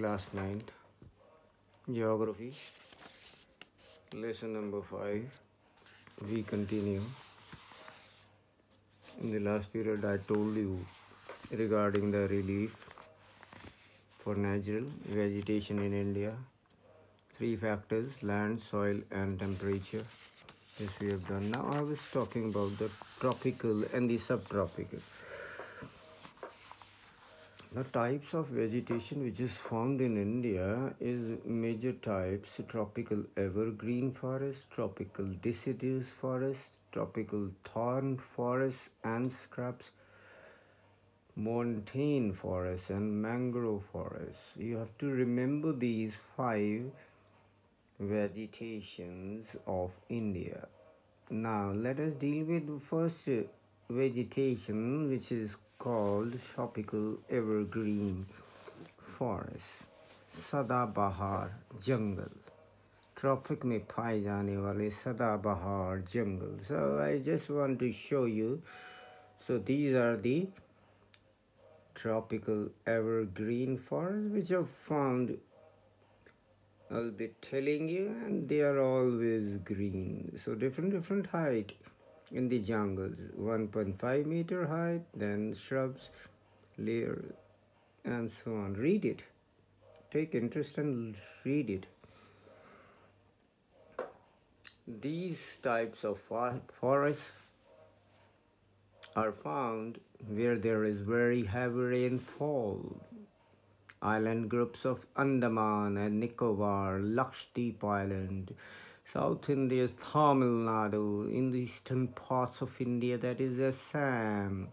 class 9 geography lesson number 5 we continue in the last period i told you regarding the relief for natural vegetation in india three factors land soil and temperature this we have done now i was talking about the tropical and the subtropical the types of vegetation which is found in India is major types tropical evergreen forest, tropical deciduous forest, tropical thorn forest and scrubs, montane forest and mangrove forest. You have to remember these five vegetations of India. Now let us deal with the first vegetation which is called tropical evergreen forest, सदाबहार jungle, tropical में पाए जाने वाले Bahar jungle. So I just want to show you. So these are the tropical evergreen forests which are found I'll be telling you and they are always green so different different height in the jungles 1.5 meter height then shrubs layer and so on read it take interest and read it these types of forests are found where there is very heavy rainfall island groups of Andaman and Nicobar, Lakshdeep Island, South India is Tamil Nadu. In the eastern parts of India, that is Assam.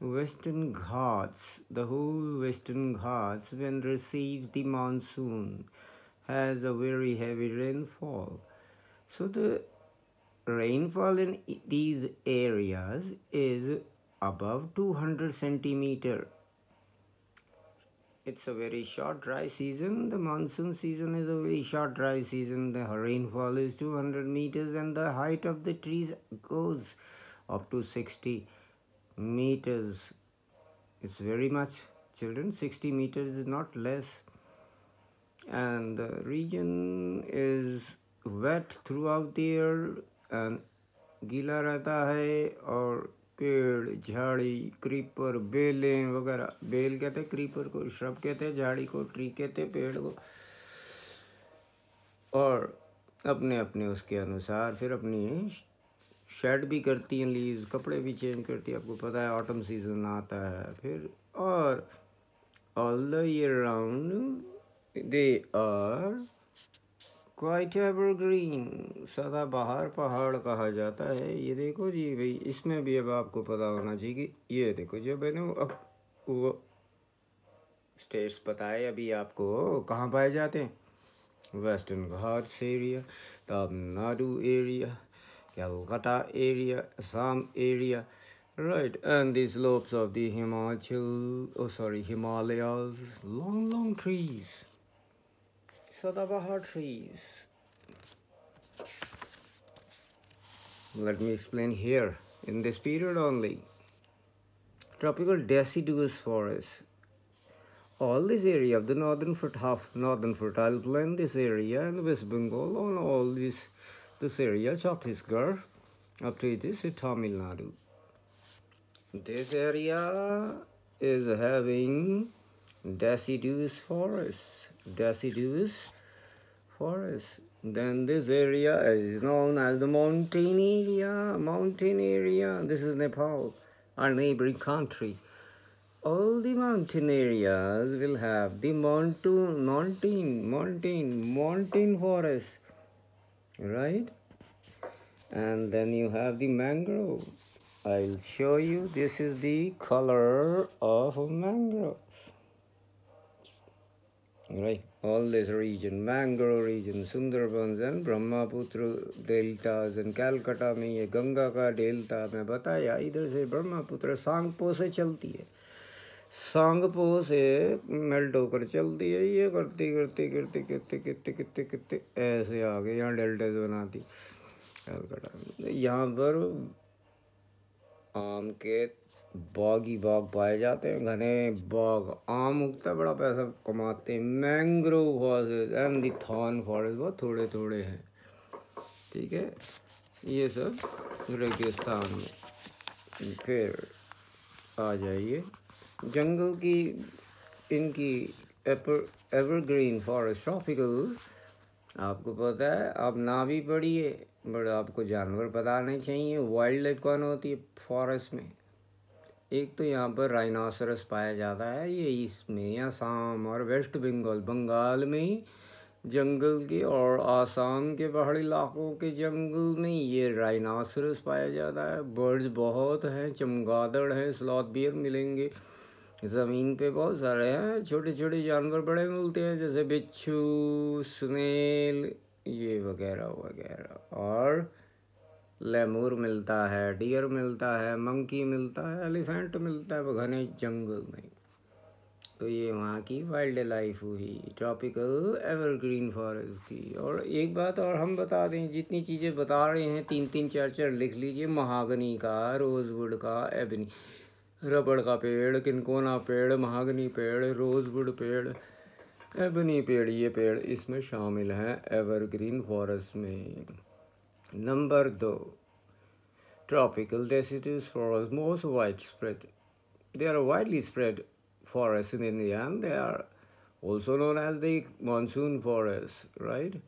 Western Ghats, the whole Western Ghats, when receives the monsoon, has a very heavy rainfall. So the rainfall in these areas is above 200 centimeter it's a very short dry season. The monsoon season is a very short dry season. The rainfall is 200 meters and the height of the trees goes up to 60 meters. It's very much, children. 60 meters is not less. And the region is wet throughout the year and Gila rata hai or पेड़ झाड़ी creeper बेलें वगैरह bell कहते हैं creeper को shrub कहते हैं झाड़ी को ट्री कहते हैं पेड़ को और अपने अपने उसके अनुसार फिर अपनी शेड भी करती हैं लीव्स कपड़े भी चेंज करती है आपको पता है ऑटम सीजन आता है फिर और all the year round they are quite evergreen सदाबहार पहाड़ कहा जाता है ये देखो जी भाई इसमें भी अब आपको पता होना चाहिए कि ये देखो जी मैंने अब वो स्टेट्स बताए अभी आपको कहाँ पाए जाते हैं Western Ghats area Tamil Nadu area Calcutta area Assam area right and this slopes of the Himachal oh sorry Himalayas, long long trees Sadabaha trees. Let me explain here. In this period only, tropical deciduous forest. All this area of the northern fertile, northern fertile plain, this area and West Bengal, on all this this area, Chhattisgarh, up to this Tamil Nadu. This area is having deciduous forest deciduous forest. Then this area is known as the mountain area, mountain area. This is Nepal, our neighboring country. All the mountain areas will have the mountain, mountain, mountain, mountain forest, right? And then you have the mangrove. I'll show you. This is the color of a mangrove. right all this region mangrove region Sundarbans and Brahmaputra deltas and Calcutta में ये गंगा का delta मैं बताया इधर से ब्रह्मपुत्र सांगपो से चलती है सांगपो से मेल्ट होकर चलती है ये करती करती करती करते करते करते करते ऐसे आगे यहाँ डेल्टाज बनाती कैलकाटा यहाँ पर आम के बाग ही बाग पाए जाते हैं घने बाग आम उगता बड़ा पैसा कमाते हैं mangrove forest and the thorn forest बहुत थोड़े थोड़े हैं ठीक है ये सब रेगिस्तान में फिर आ जाइए जंगल की इनकी एवर एवरग्रीन फॉरेस्ट ट्रॉपिकल आपको पता है आप ना भी पढ़िए बट आपको जानवर पता नहीं चाहिए वाइल्ड लाइफ कौन होती है फॉरेस्ट में एक तो यहाँ पर राइनासरस पाया जाता है ये इसमें आसाम और वेस्ट बंगाल बंगाल में ही जंगल के और आसाम के पहाड़ी इलाकों के जंगल में ये राइनासरस पाया जाता है बर्ड्स बहुत हैं चमगादड़ हैं स्लॉथ बियर मिलेंगे ज़मीन पे बहुत सारे हैं छोटे छोटे जानवर बड़े मिलते हैं जैसे बिच्छू स्नेल ये वगैरह वगैरह और लेमूर मिलता है डियर मिलता है मंकी मिलता है एलिफेंट मिलता है घने जंगल में तो ये वहाँ की वाइल्ड लाइफ हुई ट्रॉपिकल एवरग्रीन फॉरेस्ट की और एक बात और हम बता दें जितनी चीज़ें बता रहे हैं तीन तीन चार चार लिख लीजिए महागनी का रोजवुड का एबनी रबड़ का पेड़ किनकोना पेड़ महागनी पेड़ रोजवुड पेड़ एबनी पेड़ ये पेड़ इसमें शामिल हैं एवरग्रीन फॉरेस्ट में नंबर दो tropical deciduous forest most widespread they are widely spread forest in India they are also known as the monsoon forest right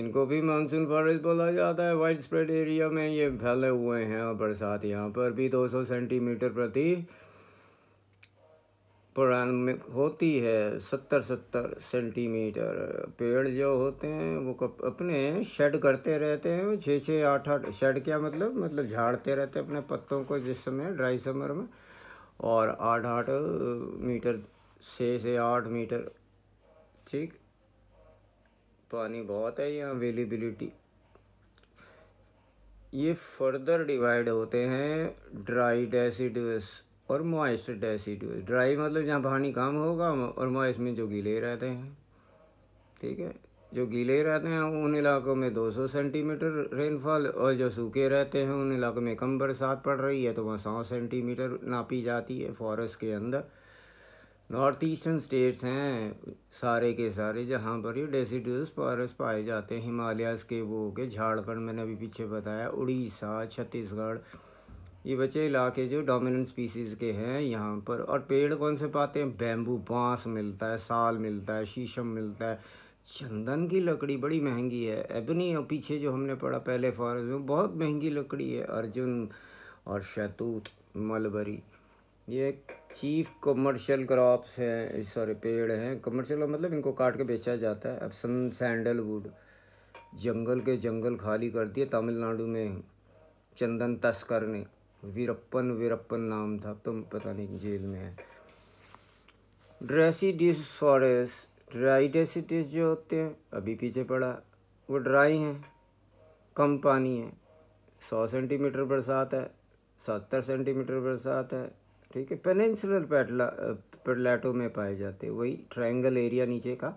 इनको भी मानसून फॉरेस्ट बोला जाता है वाइड स्प्रेड एरिया में ये फैले हुए हैं और बरसात यहाँ पर भी 200 सेंटीमीटर प्रति पुरान में होती है सत्तर सत्तर सेंटीमीटर पेड़ जो होते हैं वो कप, अपने शेड करते रहते हैं छः छः आठ आठ शेड क्या मतलब मतलब झाड़ते रहते हैं अपने पत्तों को जिस समय ड्राई समर में और आठ आठ मीटर छः से आठ मीटर ठीक पानी बहुत है या अवेलेबिलिटी ये फर्दर डिवाइड होते हैं ड्राई डेसीडस और मॉइस्ट डेसीडस ड्राई मतलब जहाँ पानी कम होगा और मॉइस्ट में जो गीले रहते हैं ठीक है जो गीले रहते हैं उन इलाकों में 200 सेंटीमीटर रेनफॉल और जो सूखे रहते हैं उन इलाकों में कम बरसात पड़ रही है तो वहाँ सौ सेंटीमीटर नापी जाती है फॉरेस्ट के अंदर नॉर्थ ईस्टर्न स्टेट्स हैं सारे के सारे जहाँ पर ये डेसीडस फॉरेस्ट पाए जाते हैं हिमालयस के वो के झाड़खंड झारखंड मैंने अभी पीछे बताया उड़ीसा छत्तीसगढ़ ये बचे इलाके जो डोमिनेंट स्पीसीज़ के हैं यहाँ पर और पेड़ कौन से पाते हैं बैम्बू बांस मिलता है साल मिलता है शीशम मिलता है चंदन की लकड़ी बड़ी महंगी है एबनी और पीछे जो हमने पढ़ा पहले फॉरेस्ट में बहुत महंगी लकड़ी है अर्जुन और शैतूत मलबरी ये चीफ कमर्शियल क्रॉप्स हैं सॉरी पेड़ हैं कमर्शियल मतलब इनको काट के बेचा जाता है अब सन सैंडलवुड जंगल के जंगल खाली कर दिए तमिलनाडु में चंदन तस्कर ने वीरप्पन वीरप्पन नाम था तो पता नहीं जेल में है ड्रेसीडिस फॉरेस्ट ड्राई डेसिटिस जो होते हैं अभी पीछे पड़ा वो ड्राई हैं कम पानी है सौ सेंटीमीटर बरसात है सत्तर सेंटीमीटर बरसात है ठीक है पेनिनसुलर पेटला पेटलाटो में पाए जाते वही ट्रायंगल एरिया नीचे का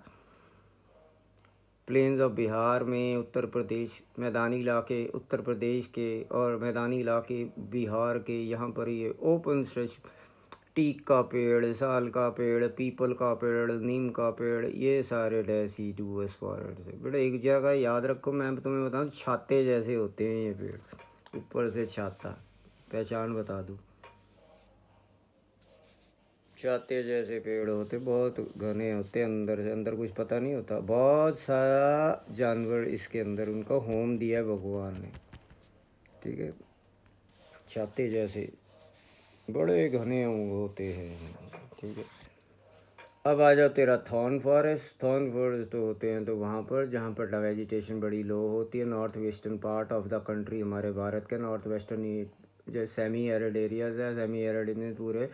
प्लेन्स ऑफ बिहार में उत्तर प्रदेश मैदानी इलाके उत्तर प्रदेश के और मैदानी इलाके बिहार के यहाँ पर ये ओपन स्ट्रेच टीक का पेड़ साल का पेड़ पीपल का पेड़ नीम का पेड़ ये सारे डेसी डूअस फॉरेस्ट बेटा एक जगह याद रखो मैं तुम्हें बताऊँ छाते जैसे होते हैं ये पेड़ ऊपर से छाता पहचान बता दूँ छाते जैसे पेड़ होते बहुत घने होते अंदर से अंदर कुछ पता नहीं होता बहुत सारा जानवर इसके अंदर उनका होम दिया है भगवान ने ठीक है छाते जैसे बड़े घने होते हैं ठीक है अब आ जाओ तेरा थॉर्न फॉरेस्ट थॉर्न फॉरेस्ट तो होते हैं तो वहाँ पर जहाँ पर वेजिटेशन बड़ी लो होती है north western part of the country हमारे भारत के नॉर्थ वेस्टर्न जो सेमी एरिड एरियाज है सेमी एरिड में पूरे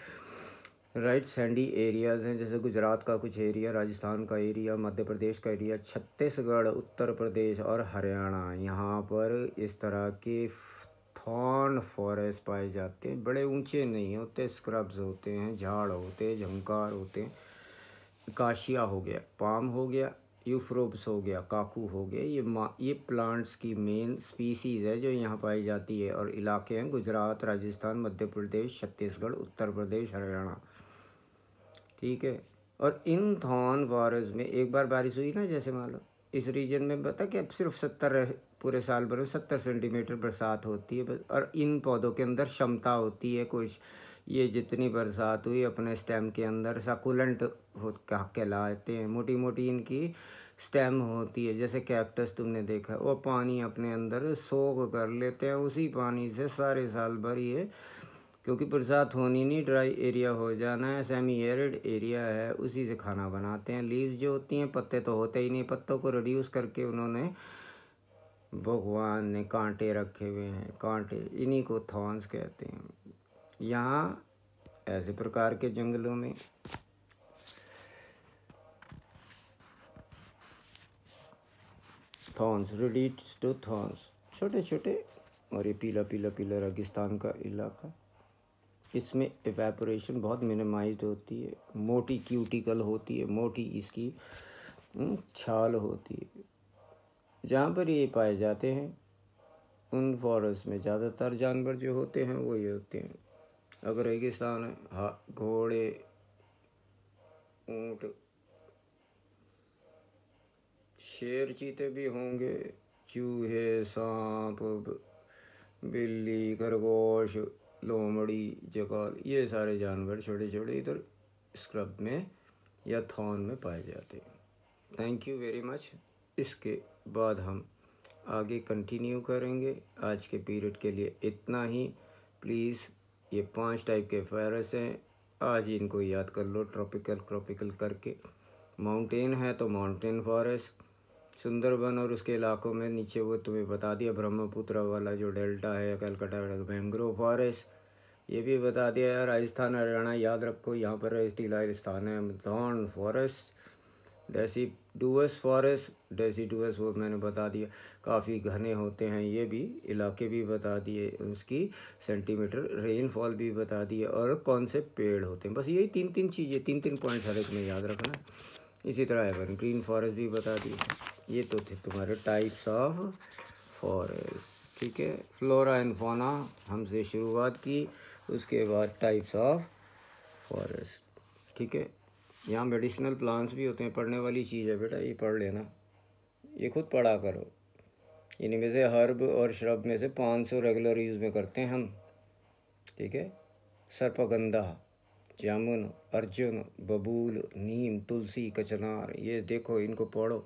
राइट सैंडी एरियाज़ हैं जैसे गुजरात का कुछ एरिया राजस्थान का एरिया मध्य प्रदेश का एरिया छत्तीसगढ़ उत्तर प्रदेश और हरियाणा यहाँ पर इस तरह के थॉर्न फॉरेस्ट पाए जाते हैं बड़े ऊंचे नहीं होते स्क्रब्स होते हैं झाड़ होते हैं झंकार होते हैं काशिया हो गया पाम हो गया यूफ्रोब्स हो गया काकू हो गया ये ये प्लांट्स की मेन स्पीसीज़ है जो यहाँ पाई जाती है और इलाके हैं गुजरात राजस्थान मध्य प्रदेश छत्तीसगढ़ उत्तर प्रदेश हरियाणा ठीक है और इन थॉन वारज में एक बार बारिश हुई ना जैसे मान लो इस रीजन में पता कि अब सिर्फ सत्तर पूरे साल भर में सत्तर सेंटीमीटर बरसात होती है और इन पौधों के अंदर क्षमता होती है कुछ ये जितनी बरसात हुई अपने स्टेम के अंदर सकुलेंट हो कहलाते हैं मोटी मोटी इनकी स्टेम होती है जैसे कैक्टस तुमने देखा वो पानी अपने अंदर सोख कर लेते हैं उसी पानी से सारे साल भर ये क्योंकि बरसात होनी नहीं ड्राई एरिया हो जाना है सेमी एरिड एरिया है उसी से खाना बनाते हैं लीव्स जो होती हैं पत्ते तो होते ही नहीं पत्तों को रिड्यूस करके उन्होंने भगवान ने कांटे रखे हुए हैं कांटे इन्हीं को थॉन्स कहते हैं यहाँ ऐसे प्रकार के जंगलों में थॉन्स रिडीट्स टू थॉन्स छोटे छोटे और ये पीला पीला पीला रेगिस्तान का इलाका इसमें एवेपोरेशन बहुत मिनिमाइज होती है मोटी क्यूटिकल होती है मोटी इसकी हम्म, छाल होती है जहाँ पर ये पाए जाते हैं उन फॉरेस्ट में ज़्यादातर जानवर जो होते हैं वो ये होते हैं अगर रेगिस्तान है घोड़े ऊँट शेर चीते भी होंगे चूहे सांप बिल्ली खरगोश लोमड़ी जगौल ये सारे जानवर छोटे छोटे इधर स्क्रब में या थॉन में पाए जाते हैं थैंक यू वेरी मच इसके बाद हम आगे कंटिन्यू करेंगे आज के पीरियड के लिए इतना ही प्लीज़ ये पांच टाइप के वायरस हैं आज इनको याद कर लो ट्रॉपिकल ट्रॉपिकल करके माउंटेन है तो माउंटेन फॉरेस्ट सुंदरबन और उसके इलाकों में नीचे वो तुम्हें बता दिया ब्रह्मपुत्र वाला जो डेल्टा है कलकत्ता मैंग्रोव फॉरेस्ट ये भी बता दिया है राजस्थान हरियाणा याद रखो यहाँ पर टीला स्थान है धौन forest deciduous forest deciduous वो मैंने बता दिया काफ़ी घने होते हैं ये भी इलाके भी बता दिए उसकी सेंटीमीटर रेनफॉल भी बता दिए और कौन से पेड़ होते हैं बस यही तीन तीन चीज़ें तीन तीन पॉइंट्स हर एक में याद रखना इसी तरह एवन ग्रीन फॉरेस्ट भी बता दिए ये तो थे तुम्हारे टाइप्स ऑफ फॉरेस्ट ठीक है फ्लोरा एंड फोना हमसे शुरुआत की उसके बाद टाइप्स ऑफ फॉरेस्ट ठीक है यहाँ मेडिसिनल प्लांट्स भी होते हैं पढ़ने वाली चीज़ है बेटा ये पढ़ लेना ये खुद पढ़ा करो इनमें से हर्ब और श्रब में से 500 रेगुलर यूज़ में करते हैं हम ठीक है सर्पगंधा जामुन अर्जुन बबूल नीम तुलसी कचनार ये देखो इनको पढ़ो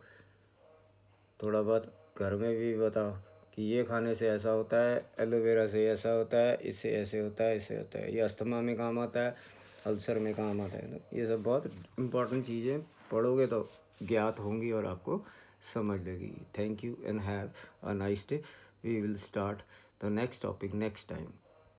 थोड़ा बहुत घर में भी बताओ कि ये खाने से ऐसा होता है एलोवेरा से ऐसा होता है इससे ऐसे होता है इससे होता है ये अस्थमा में काम आता है अल्सर में काम आता है ये सब बहुत इंपॉर्टेंट चीज़ें पढ़ोगे तो ज्ञात होंगी और आपको समझ लगेगी thank you and have a nice day we will start the next topic next time